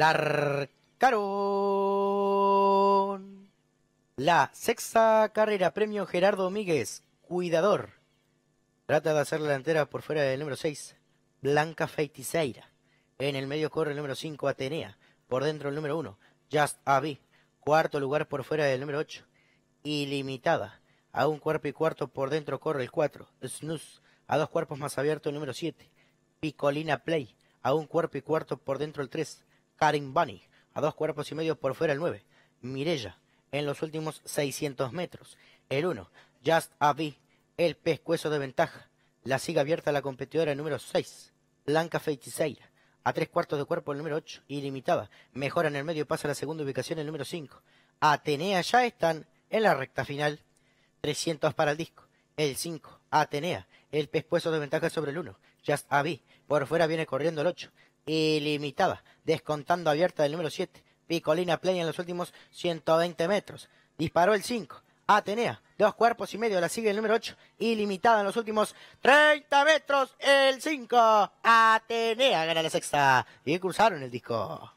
Larcaron. La sexta carrera, premio Gerardo Míguez, cuidador. Trata de hacer la delantera por fuera del número 6, Blanca Feiticeira. En el medio corre el número 5, Atenea. Por dentro el número 1, Just Avi. Cuarto lugar por fuera del número 8, Ilimitada. A un cuerpo y cuarto por dentro corre el 4, Snus. A dos cuerpos más abierto el número 7, Picolina Play. A un cuerpo y cuarto por dentro el 3, Bunny, a dos cuerpos y medio por fuera el 9. Mirella, en los últimos 600 metros. El 1, Just Avi, el pescuezo de ventaja. La siga abierta la competidora número 6, Blanca Feiticeira... A tres cuartos de cuerpo el número 8, ilimitada. Mejora en el medio y pasa a la segunda ubicación el número 5. Atenea ya están en la recta final. 300 para el disco. El 5, Atenea. El pescuezo de ventaja sobre el uno... Just Avi. Por fuera viene corriendo el 8 ilimitada, descontando abierta del número 7. Picolina plena en los últimos 120 metros. Disparó el 5. Atenea, dos cuerpos y medio, la sigue el número 8, ilimitada en los últimos 30 metros, el 5, Atenea gana la sexta y cruzaron el disco.